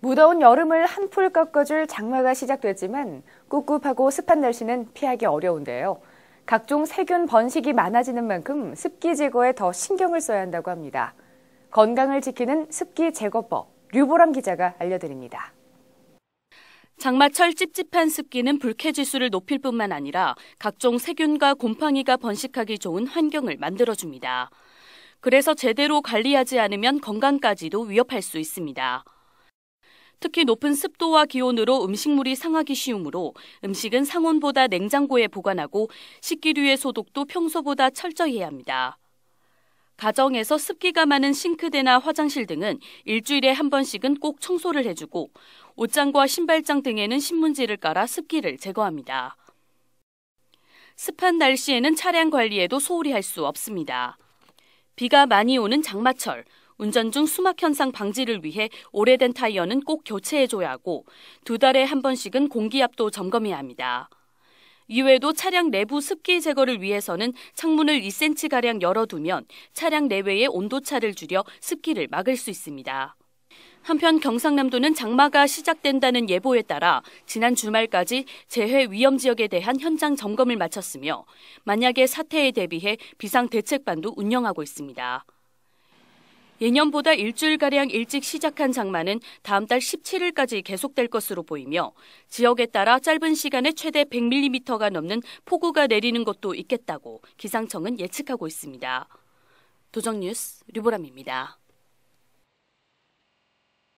무더운 여름을 한풀 꺾어줄 장마가 시작됐지만 꿉꿉하고 습한 날씨는 피하기 어려운데요. 각종 세균 번식이 많아지는 만큼 습기 제거에 더 신경을 써야 한다고 합니다. 건강을 지키는 습기 제거법, 류보람 기자가 알려드립니다. 장마철 찝찝한 습기는 불쾌지수를 높일 뿐만 아니라 각종 세균과 곰팡이가 번식하기 좋은 환경을 만들어줍니다. 그래서 제대로 관리하지 않으면 건강까지도 위협할 수 있습니다. 특히 높은 습도와 기온으로 음식물이 상하기 쉬우므로 음식은 상온보다 냉장고에 보관하고 식기류의 소독도 평소보다 철저히 해야 합니다. 가정에서 습기가 많은 싱크대나 화장실 등은 일주일에 한 번씩은 꼭 청소를 해주고 옷장과 신발장 등에는 신문지를 깔아 습기를 제거합니다. 습한 날씨에는 차량 관리에도 소홀히 할 수 없습니다. 비가 많이 오는 장마철, 운전 중 수막 현상 방지를 위해 오래된 타이어는 꼭 교체해줘야 하고 두 달에 한 번씩은 공기압도 점검해야 합니다. 이외에도 차량 내부 습기 제거를 위해서는 창문을 2cm가량 열어두면 차량 내외의 온도차를 줄여 습기를 막을 수 있습니다. 한편 경상남도는 장마가 시작된다는 예보에 따라 지난 주말까지 재해 위험 지역에 대한 현장 점검을 마쳤으며 만약에 사태에 대비해 비상 대책반도 운영하고 있습니다. 예년보다 일주일가량 일찍 시작한 장마는 다음 달 17일까지 계속될 것으로 보이며 지역에 따라 짧은 시간에 최대 100mm가 넘는 폭우가 내리는 것도 있겠다고 기상청은 예측하고 있습니다. 도정뉴스 류보람입니다.